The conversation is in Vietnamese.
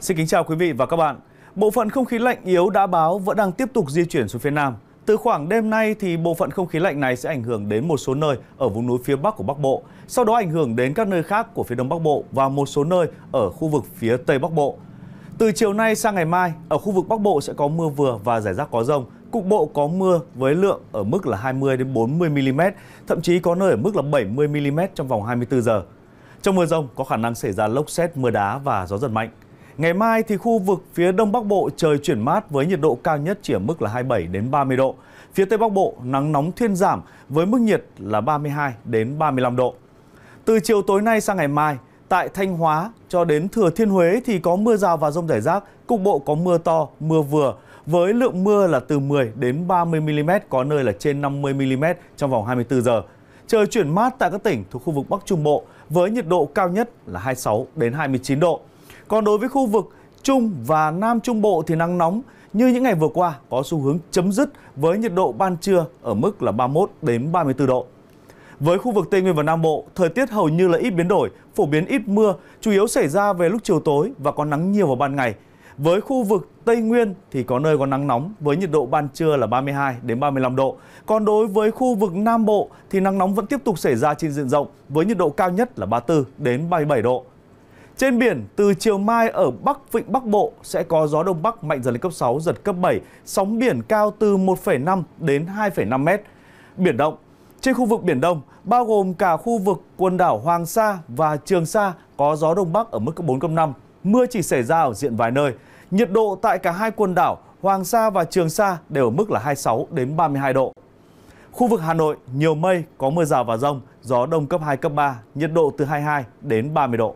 Xin kính chào quý vị và các bạn. Bộ phận không khí lạnh yếu đã báo vẫn đang tiếp tục di chuyển xuống phía Nam. Từ khoảng đêm nay thì bộ phận không khí lạnh này sẽ ảnh hưởng đến một số nơi ở vùng núi phía Bắc của Bắc Bộ, sau đó ảnh hưởng đến các nơi khác của phía Đông Bắc Bộ và một số nơi ở khu vực phía Tây Bắc Bộ. Từ chiều nay sang ngày mai, ở khu vực Bắc Bộ sẽ có mưa vừa và rải rác có rông. Cục bộ có mưa với lượng ở mức là 20 đến 40 mm, thậm chí có nơi ở mức là 70 mm trong vòng 24 giờ. Trong mưa rông có khả năng xảy ra lốc xét, mưa đá và gió giật mạnh. Ngày mai thì khu vực phía Đông Bắc Bộ trời chuyển mát với nhiệt độ cao nhất chỉ ở mức là 27 đến 30 độ. Phía Tây Bắc Bộ nắng nóng thuyên giảm với mức nhiệt là 32 đến 35 độ. Từ chiều tối nay sang ngày mai, tại Thanh Hóa cho đến Thừa Thiên Huế thì có mưa rào và rông rải rác, cục bộ có mưa to, mưa vừa với lượng mưa là từ 10 đến 30 mm, có nơi là trên 50 mm trong vòng 24 giờ. Trời chuyển mát tại các tỉnh thuộc khu vực Bắc Trung Bộ với nhiệt độ cao nhất là 26 đến 29 độ. Còn đối với khu vực Trung và Nam Trung Bộ thì nắng nóng như những ngày vừa qua có xu hướng chấm dứt với nhiệt độ ban trưa ở mức là 31 đến 34 độ. Với khu vực Tây Nguyên và Nam Bộ, thời tiết hầu như là ít biến đổi, phổ biến ít mưa, chủ yếu xảy ra về lúc chiều tối và có nắng nhiều vào ban ngày. Với khu vực Tây Nguyên thì có nơi có nắng nóng với nhiệt độ ban trưa là 32 đến 35 độ. Còn đối với khu vực Nam Bộ thì nắng nóng vẫn tiếp tục xảy ra trên diện rộng với nhiệt độ cao nhất là 34 đến 37 độ. Trên biển, từ chiều mai ở Bắc Vịnh Bắc Bộ sẽ có gió Đông Bắc mạnh dần lên cấp 6, giật cấp 7, sóng biển cao từ 1,5 đến 2,5 mét. Biển động, trên khu vực Biển Đông, bao gồm cả khu vực quần đảo Hoàng Sa và Trường Sa có gió Đông Bắc ở mức cấp 4, cấp 5. Mưa chỉ xảy ra ở diện vài nơi. Nhiệt độ tại cả hai quần đảo Hoàng Sa và Trường Sa đều ở mức là 26 đến 32 độ. Khu vực Hà Nội nhiều mây, có mưa rào và rông, gió đông cấp 2 cấp 3, nhiệt độ từ 22 đến 30 độ.